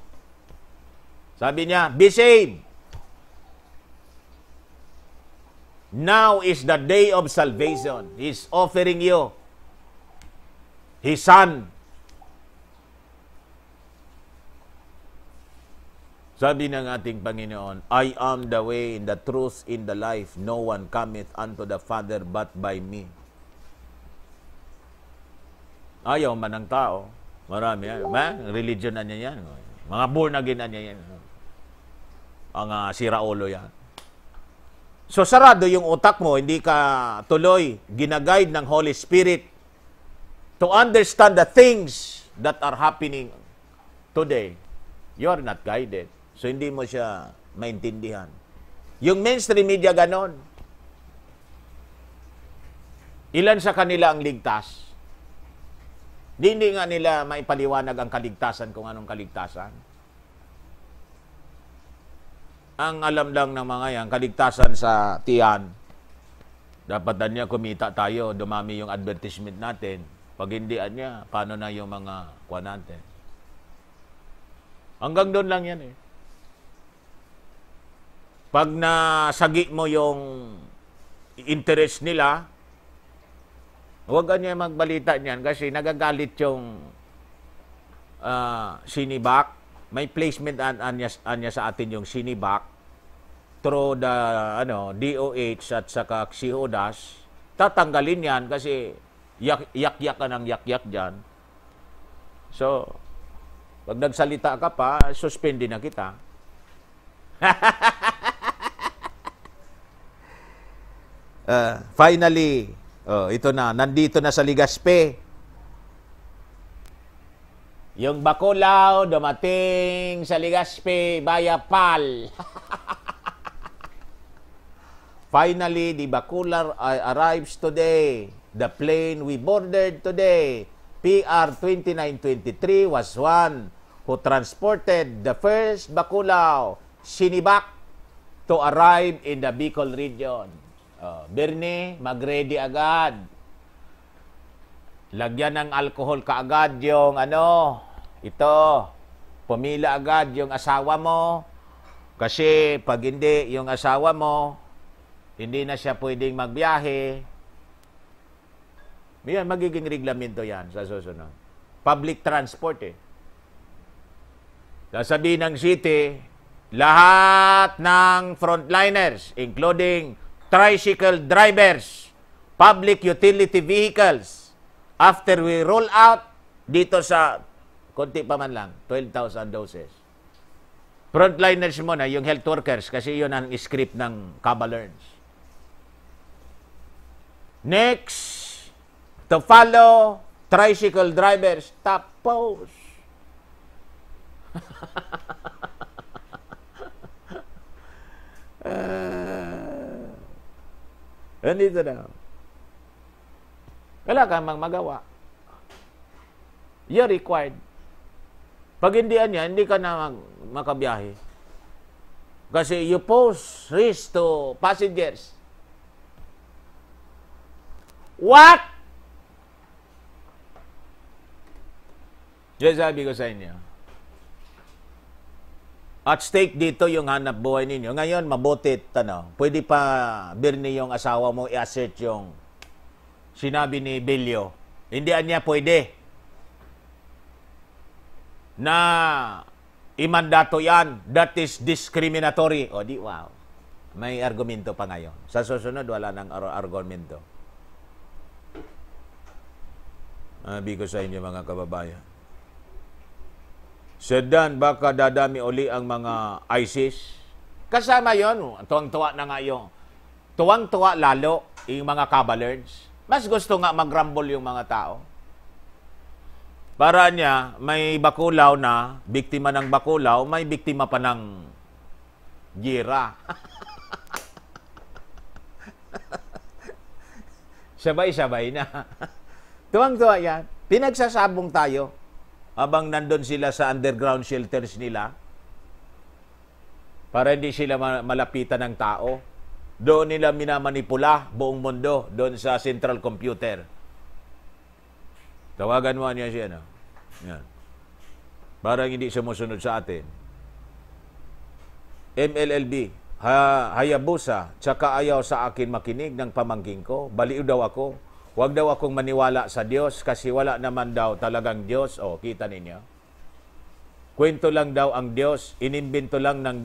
Sabi niya, be saved. Now is the day of salvation. He's offering you His Son. Sabi ng ating Panginoon, I am the way, and the truth, in the life. No one cometh unto the Father but by me. Ayaw man ng tao. Marami ayaw. religion na niya yan. Mga born again na niya yan. Ang uh, ah, siraulo yan. So sarado yung utak mo, hindi ka tuloy ginaguide ng Holy Spirit to understand the things that are happening today. You are not guided. So hindi mo siya maintindihan. Yung mainstream media ganon. Ilan sa kanila ang ligtas? Hindi nga nila maipaliwanag ang kaligtasan kung anong kaligtasan. Ang alam lang ng mga yan, kaligtasan sa tiyan. Dapat na niya kumita tayo, dumami yung advertisement natin. Pag hindi niya, paano na yung mga kuha natin? Hanggang doon lang yan eh. Pag nasagi mo yung interest nila, huwag ka niya magbalita niyan kasi nagagalit yung uh, ah, sinibak. May placement an anya, anya sa atin yung sinibak through the ano DOH at saka CODAS, tatanggalin yan kasi yak-yak ka ng yak-yak dyan. So, pag nagsalita ka pa, suspindi na kita. uh, finally, oh, ito na, nandito na sa Ligaspe. Yung Bacolod dumating sa Ligaspe via PAL. Finally, the Bakular uh, arrives today. The plane we boarded today, PR 2923, was one who transported the first Bakulao, Sinibak, to arrive in the Bicol region. Uh, Bernie, mag-ready agad. Lagyan ng alcohol kaagad yung ano, ito, pumila agad yung asawa mo. Kasi pag hindi yung asawa mo, hindi na siya pwedeng magbiyahe. Yan, magiging reglamento yan sa susunod. Public transport eh. Sasabihin ng city, lahat ng frontliners, including tricycle drivers, public utility vehicles, after we roll out dito sa konti pa man lang, 12,000 doses. Frontliners muna, yung health workers, kasi yun ang script ng Kaba Next, to follow tricycle drivers, stop pose. uh, ah. nandito na. Wala kang mang magawa. You're required. Pag hindi niya, hindi ka na mag makabiyahe. Kasi you pose risk to passengers. What? Diyan sabi ko sa inyo. At stake dito yung hanap buhay ninyo. Ngayon, mabuti, ano, pwede pa birni yung asawa mo i-assert yung sinabi ni Bilyo. Hindi niya pwede na imandato yan. That is discriminatory. O di, wow. May argumento pa ngayon. Sa susunod, wala nang argumento. uh, ah, bigo sa inyo mga kababayan. Sudan, baka dadami uli ang mga ISIS. Kasama yon, oh. tuwang-tuwa na nga yung tuwang-tuwa lalo yung mga Cavalerns. Mas gusto nga magrambol yung mga tao. Para niya, may bakulaw na, biktima ng bakulaw, may biktima pa ng gira. Sabay-sabay na. Tuwang-tuwa yan. Pinagsasabong tayo habang nandun sila sa underground shelters nila para hindi sila malapitan ng tao. Doon nila minamanipula buong mundo doon sa central computer. Tawagan mo niya siya, no? Yan. Parang hindi sumusunod sa atin. MLLB, ha, Hayabusa, tsaka ayaw sa akin makinig ng pamangking ko. Baliw daw ako Huwag daw akong maniwala sa Diyos kasi wala naman daw talagang Diyos. O, oh, kita ninyo. Kwento lang daw ang Diyos, inimbento lang ng,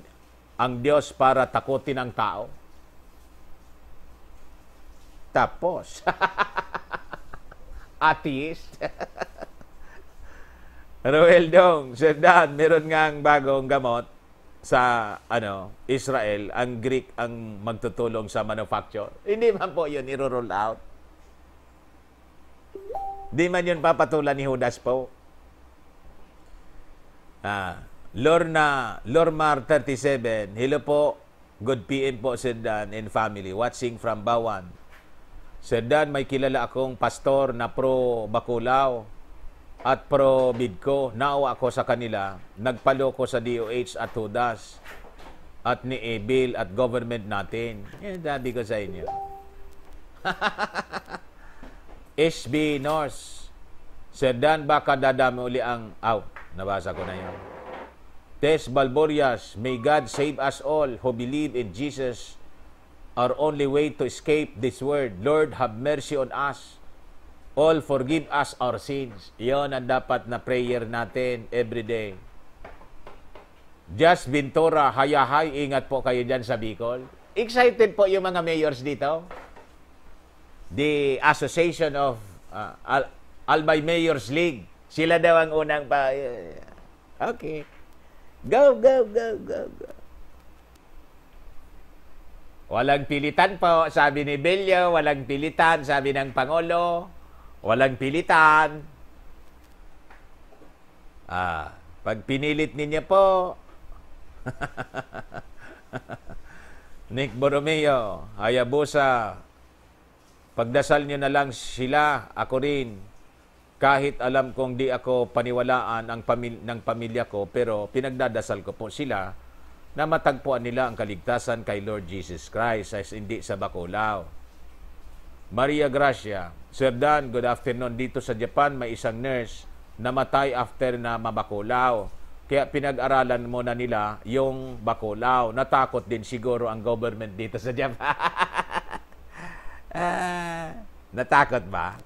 ang Diyos para takutin ang tao. Tapos, atheist. Roel Dong, Sir Dan, meron nga ang bagong gamot sa ano Israel, ang Greek ang magtutulong sa manufacture. Hindi man po yun i-roll out. Di man yun papatulan ni Judas po. Ah, Lorna, Lormar 37, hello po. Good PM po, Sir Dan and family. Watching from Bawan. Sir Dan, may kilala akong pastor na pro Bakulao at pro Bidco. Naawa ako sa kanila. Nagpaloko sa DOH at Judas at ni Abel at government natin. Yan sabi ko sa inyo. HB Norse. Sir Dan, baka dadami uli ang out. Nabasa ko na yun. Tess Balborias, may God save us all who believe in Jesus, our only way to escape this world. Lord, have mercy on us. All forgive us our sins. Iyon ang dapat na prayer natin every day. Just Ventura, hayahay, ingat po kayo dyan sa Bicol. Excited po yung mga mayors dito the Association of uh, Al- Albay Mayors League. Sila daw ang unang pa... Eh, okay. Go, go, go, go, go. Walang pilitan po, sabi ni Bello. Walang pilitan, sabi ng Pangulo. Walang pilitan. Ah, pag pinilit ninyo po, Nick Borromeo, Hayabusa, Pagdasal niyo na lang sila, ako rin. Kahit alam kong di ako paniwalaan ang pamil- ng pamilya ko, pero pinagdadasal ko po sila na matagpuan nila ang kaligtasan kay Lord Jesus Christ as hindi sa Bacolao. Maria Gracia, Sir Dan, good afternoon. Dito sa Japan, may isang nurse namatay after na mabakulaw. Kaya pinag-aralan mo na nila yung bakulaw. Natakot din siguro ang government dito sa Japan. Ah. Natakot ba?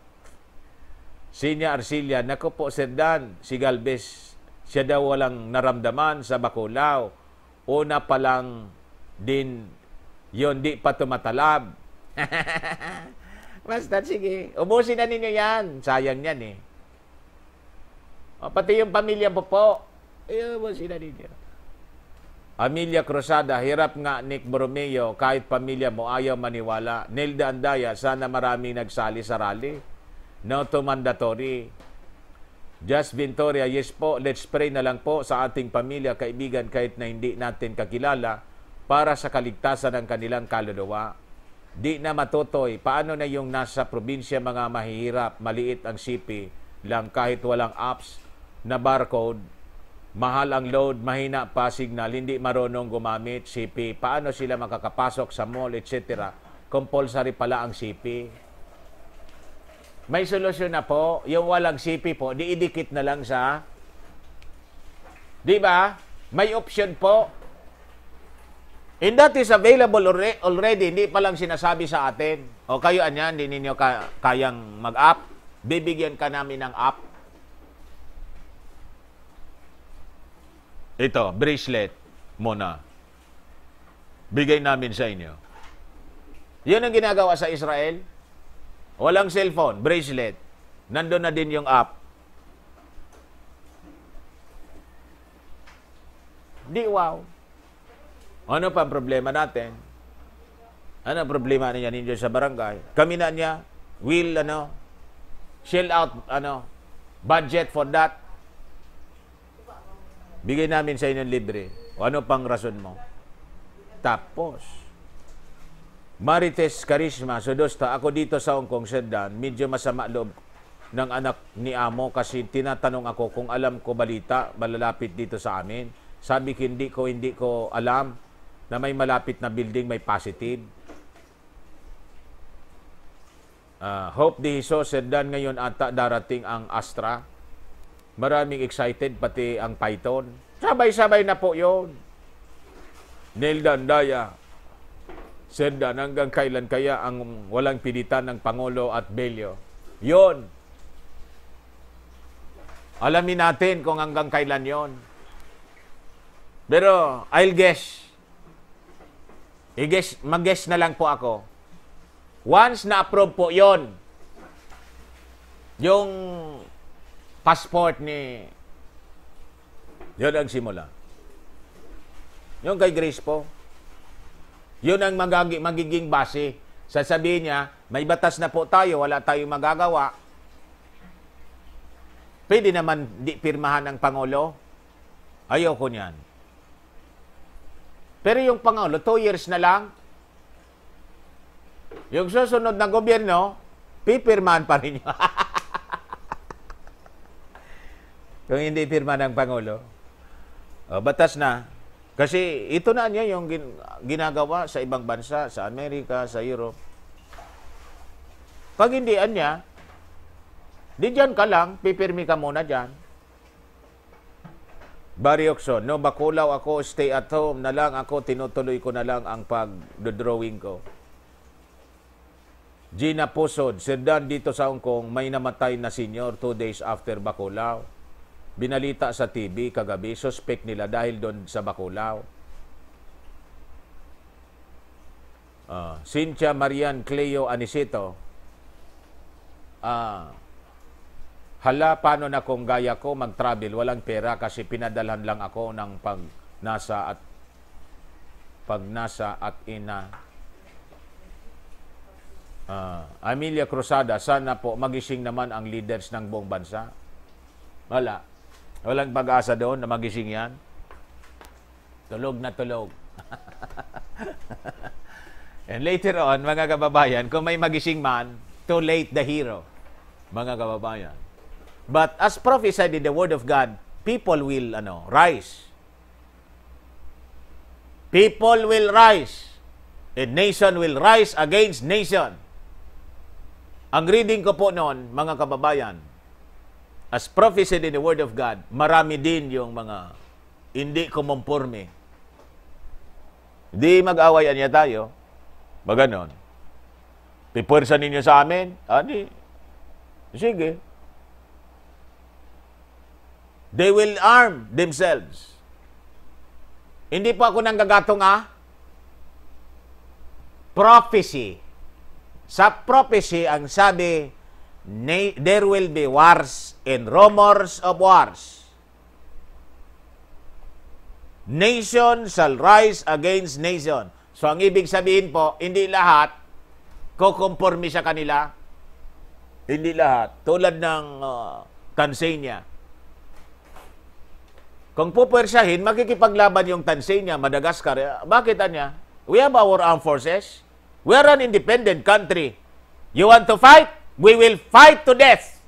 Sinya Arcilia, nako po Sir Dan, si Galvez, siya daw walang naramdaman sa Bacolao. Una pa lang din yon di pa tumatalab. Basta, sige. Ubusin na ninyo yan. Sayang yan eh. O, pati yung pamilya po po. Eh, ubusin na ninyo. Amelia Crosada, hirap nga Nick Borromeo, kahit pamilya mo ayaw maniwala. Nelda Andaya, sana marami nagsali sa rally. No to mandatory. Just Victoria, yes po, let's pray na lang po sa ating pamilya, kaibigan, kahit na hindi natin kakilala, para sa kaligtasan ng kanilang kaluluwa. Di na matutoy, paano na yung nasa probinsya mga mahihirap, maliit ang sipi, lang kahit walang apps na barcode, Mahal ang load, mahina pa signal, hindi marunong gumamit, CP. Paano sila makakapasok sa mall, etc. Compulsory pala ang CP. May solusyon na po. Yung walang CP po, diidikit na lang sa... Di ba? May option po. And that is available already. Hindi pa lang sinasabi sa atin. O kayo, anyan, hindi ninyo kayang mag-app. Bibigyan ka namin ng app Ito, bracelet muna. Bigay namin sa inyo. Yun ang ginagawa sa Israel. Walang cellphone, bracelet. Nandun na din yung app. Di wow. Ano pa ang problema natin? Ano problema niya ninyo sa barangay? Kami na niya will ano shell out ano budget for that Bigay namin sa inyo libre. O ano pang rason mo? Tapos, Marites Karisma, Sodosta, ako dito sa Hong Kong, Sendan, medyo masama loob ng anak ni Amo kasi tinatanong ako kung alam ko balita malalapit dito sa amin. Sabi ko hindi ko hindi ko alam na may malapit na building may positive. Uh, hope di Hiso Sendan ngayon ata darating ang Astra. Maraming excited, pati ang Python. Sabay-sabay na po yon. Neil Dandaya, Sendan, hanggang kailan kaya ang walang pilitan ng Pangulo at Belyo? Yon. Alamin natin kung hanggang kailan yon. Pero I'll guess. I-guess, mag-guess na lang po ako. Once na-approve po yon, yung passport ni... Yun ang simula. Yung kay Grace po. Yun ang magagi, magiging base. Sasabihin niya, may batas na po tayo, wala tayong magagawa. Pwede naman di pirmahan ng Pangulo. Ayoko niyan. Pero yung Pangulo, two years na lang. Yung susunod na gobyerno, pipirmahan pa rin niya. Kung hindi pirma ng Pangulo. O, batas na. Kasi ito na niya yung ginagawa sa ibang bansa, sa Amerika, sa Europe. Pag hindi niya, di dyan ka lang, pipirmi ka muna dyan. Barry no, bakulaw ako, stay at home na lang ako, tinutuloy ko na lang ang pag-drawing ko. Gina Pusod, Sir Dan, dito sa Hong Kong, may namatay na senior two days after Bakulaw. Binalita sa TV kagabi, suspect nila dahil doon sa Bacolao. Uh, ah, Cynthia Marian Cleo Anisito, uh, hala, paano na kung gaya ko mag-travel, walang pera kasi pinadalhan lang ako ng pag nasa at pag nasa at ina Uh, Amelia Cruzada, sana po magising naman ang leaders ng buong bansa. Wala. Walang pag-asa doon na magising yan. Tulog na tulog. And later on, mga kababayan, kung may magising man, too late the hero, mga kababayan. But as prophesied in the Word of God, people will ano, rise. People will rise. A nation will rise against nation. Ang reading ko po noon, mga kababayan, as prophesied in the Word of God, marami din yung mga hindi kumumporme. Di mag-away niya tayo. Maganon. Pipwersa ninyo sa amin? Ani. Ah, Sige. They will arm themselves. Hindi pa ako nanggagatong ah. Prophecy. Sa prophecy, ang sabi, there will be wars and rumors of wars. Nation shall rise against nation. So ang ibig sabihin po, hindi lahat kukonformi sa kanila. Hindi lahat. Tulad ng uh, Tanzania. Kung pupwersahin, makikipaglaban yung Tanzania, Madagascar. Bakit anya? We have our armed forces. We are an independent country. You want to fight? We will fight to death.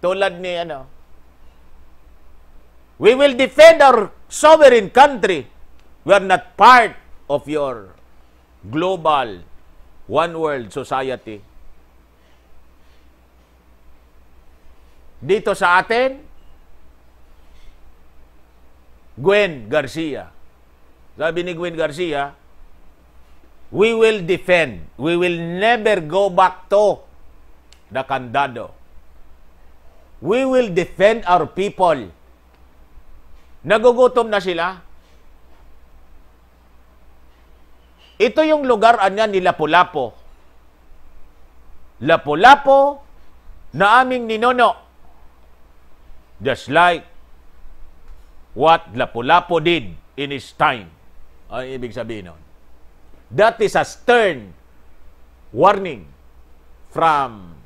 Tulad ni ano. We will defend our sovereign country. We are not part of your global one world society. Dito sa atin, Gwen Garcia. Sabi ni Gwen Garcia, we will defend. We will never go back to the Candado. We will defend our people. Nagugutom na sila. Ito yung lugar anya ni Lapu-Lapu. Lapu-Lapu na aming ninono. Just like what Lapu-Lapu did in his time. Ang ibig sabihin nun. That is a stern warning from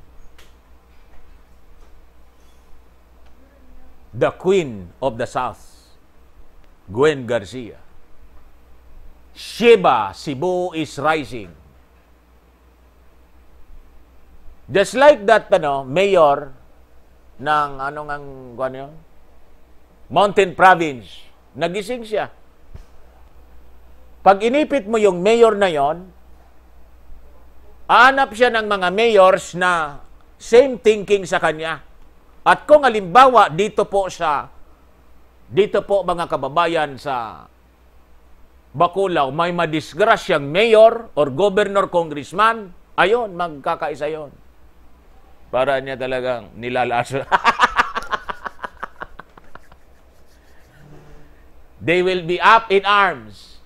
the Queen of the South, Gwen Garcia. Sheba, Cebu is rising. Just like that, ano, mayor ng ano ng ano Mountain Province, nagising siya. Pag inipit mo yung mayor na yon, anap siya ng mga mayors na same thinking sa kanya. At kung halimbawa dito po siya, dito po mga kababayan sa Bacolao may madisgrasyang mayor or governor congressman, ayon magkakaisa yon. Para niya talagang nilalaso. They will be up in arms.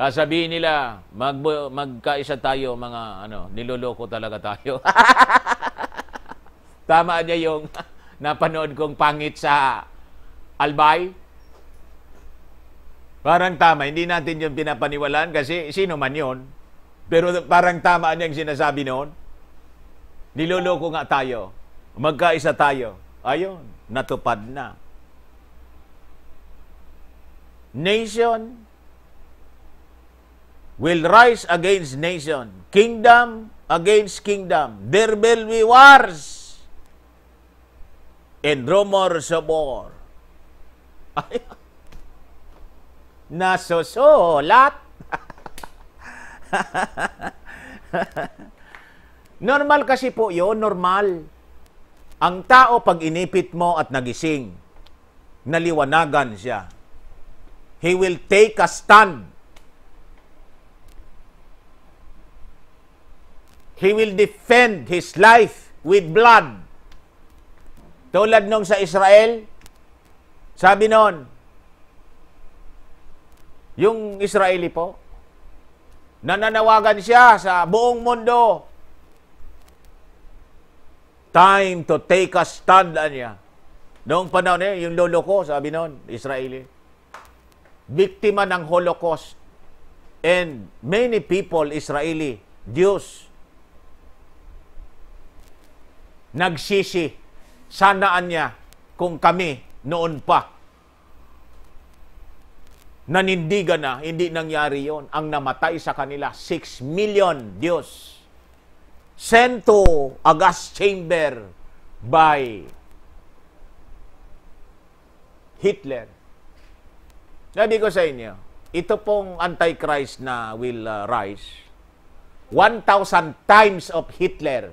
Sasabihin nila, mag magkaisa tayo mga ano, niloloko talaga tayo. Tama niya yung napanood kong pangit sa Albay. Parang tama, hindi natin yung pinapaniwalaan kasi sino man yon. Pero parang tama niya yung sinasabi noon. Niloloko nga tayo. Magkaisa tayo. Ayun, natupad na. Nation will rise against nation. Kingdom against kingdom. There will be wars and rumors of war. nasusulat. normal kasi po yon normal. Ang tao pag inipit mo at nagising, naliwanagan siya. He will take a stand. He will defend his life with blood. Tulad nung sa Israel, sabi noon, yung Israeli po, nananawagan siya sa buong mundo. Time to take a stand, niya. Noong panahon eh, yung lolo ko, sabi noon, Israeli, biktima ng Holocaust. And many people, Israeli, Jews, nagsisi sanaan niya kung kami noon pa nanindigan na, hindi nangyari yon. Ang namatay sa kanila, 6 million, Diyos. Sent to a gas chamber by Hitler. Sabi ko sa inyo, ito pong Antichrist na will uh, rise, 1,000 times of Hitler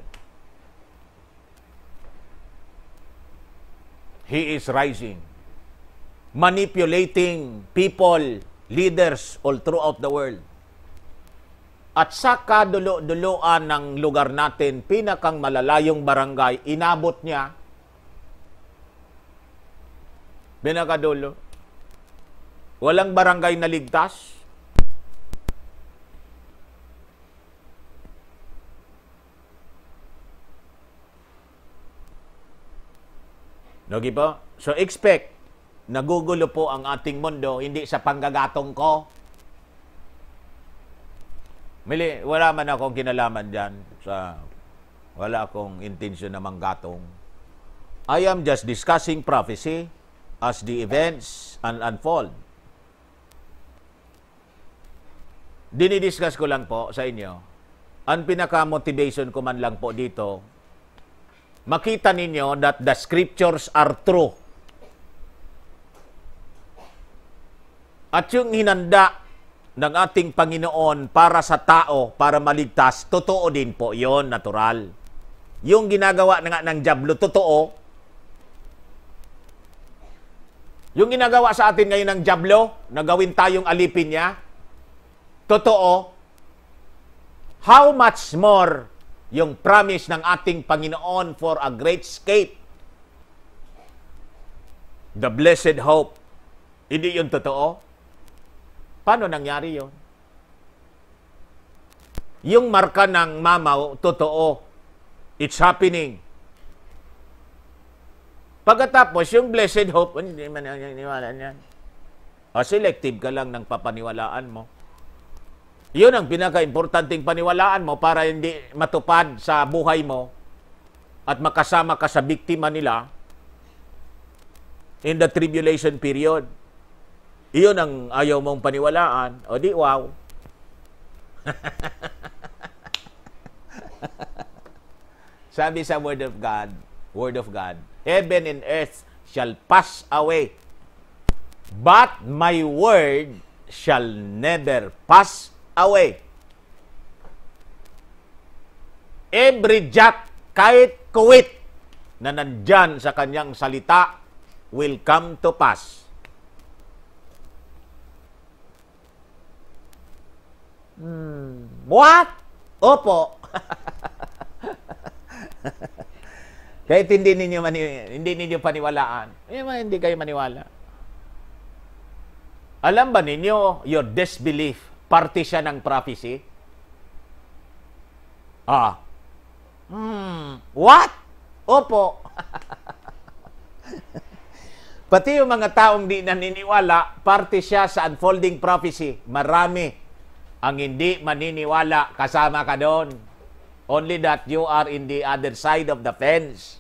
he is rising, manipulating people, leaders all throughout the world. At sa kadulo-duloan ng lugar natin, pinakang malalayong barangay, inabot niya, binakadulo, walang barangay na ligtas, No, gibo? So expect, nagugulo po ang ating mundo, hindi sa panggagatong ko. Mili, wala man akong kinalaman dyan sa wala akong intention na manggatong. I am just discussing prophecy as the events un unfold. Dinidiscuss ko lang po sa inyo. Ang pinaka-motivation ko man lang po dito makita ninyo that the scriptures are true. At yung hinanda ng ating Panginoon para sa tao, para maligtas, totoo din po yon natural. Yung ginagawa na nga ng Diablo, totoo. Yung ginagawa sa atin ngayon ng Diablo, nagawin tayong alipin niya, totoo. How much more yung promise ng ating Panginoon for a great escape. The blessed hope. Hindi yun totoo? Paano nangyari yon? Yung marka ng mamaw, totoo. It's happening. Pagkatapos, yung blessed hope, hindi man naniniwala niyan. O, ah, selective ka lang ng papaniwalaan mo. Yun ang pinaka-importanting paniwalaan mo para hindi matupad sa buhay mo at makasama ka sa biktima nila in the tribulation period. Iyon ang ayaw mong paniwalaan. O di, wow. Sabi sa Word of God, Word of God, Heaven and earth shall pass away, but my word shall never pass away. Every jack, kahit kuwit na nandyan sa kanyang salita, will come to pass. Hmm. What? Opo. Kahit hindi ninyo mani, hindi ninyo paniwalaan. Eh, hindi kayo maniwala. Alam ba ninyo your disbelief parte siya ng prophecy? Ah. Hmm. What? Opo. Pati yung mga taong di naniniwala, parte siya sa unfolding prophecy. Marami ang hindi maniniwala. Kasama ka doon. Only that you are in the other side of the fence.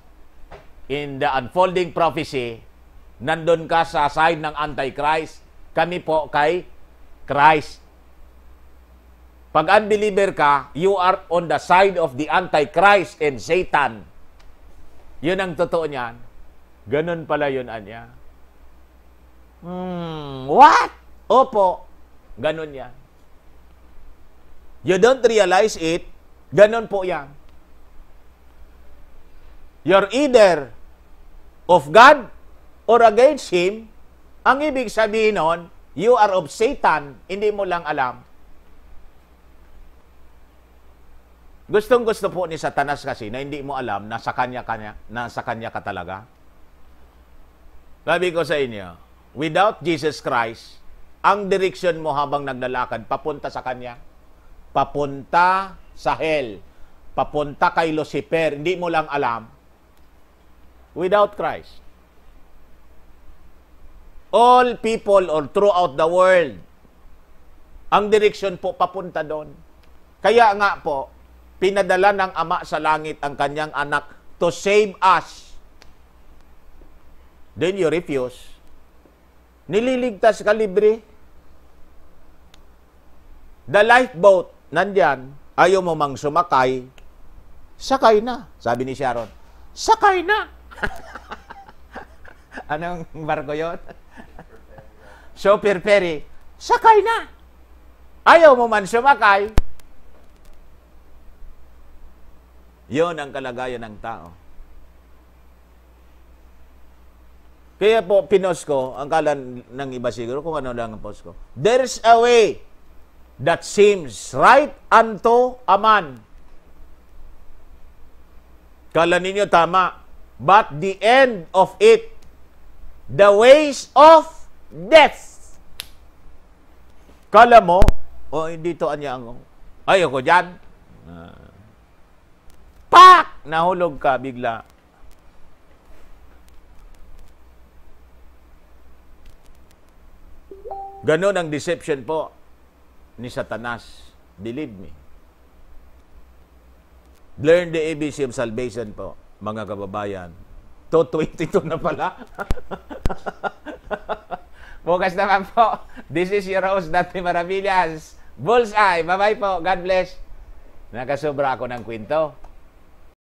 In the unfolding prophecy, nandun ka sa side ng Antichrist. Kami po kay Christ. Pag unbeliever ka, you are on the side of the Antichrist and Satan. Yun ang totoo niyan. Ganun pala yun, Anya. Hmm, what? Opo, ganun yan. You don't realize it, ganun po yan. You're either of God or against Him. Ang ibig sabihin nun, you are of Satan, hindi mo lang alam. Gustong gusto po ni Satanas kasi na hindi mo alam na sa kanya, kanya, na sa kanya ka talaga. Sabi ko sa inyo, without Jesus Christ, ang direksyon mo habang naglalakad, papunta sa Kanya, papunta sa hell, papunta kay Lucifer, hindi mo lang alam, without Christ. All people or throughout the world, ang direksyon po papunta doon. Kaya nga po, pinadala ng Ama sa langit ang kanyang anak to save us. Then you refuse. Nililigtas ka libre. The lifeboat, nandyan, ayaw mo mang sumakay, sakay na, sabi ni Sharon. Sakay na! Anong barko yon? Super Ferry. Sakay na! Ayaw mo man sumakay, Yon ang kalagayan ng tao. Kaya po, pinos ko, ang kala ng iba siguro, kung ano lang ang post ko. There's a way that seems right unto a man. Kala ninyo tama. But the end of it, the ways of death. Kala mo, o oh, dito anya ang ayoko dyan. Ah. Pak! Nahulog ka bigla. Ganon ang deception po ni Satanas. Believe me. Learn the ABC of salvation po, mga kababayan. To 22 na pala. Bukas naman po. This is your host, Dante Maravillas. Bullseye. Bye-bye po. God bless. Nakasobra ako ng kwento.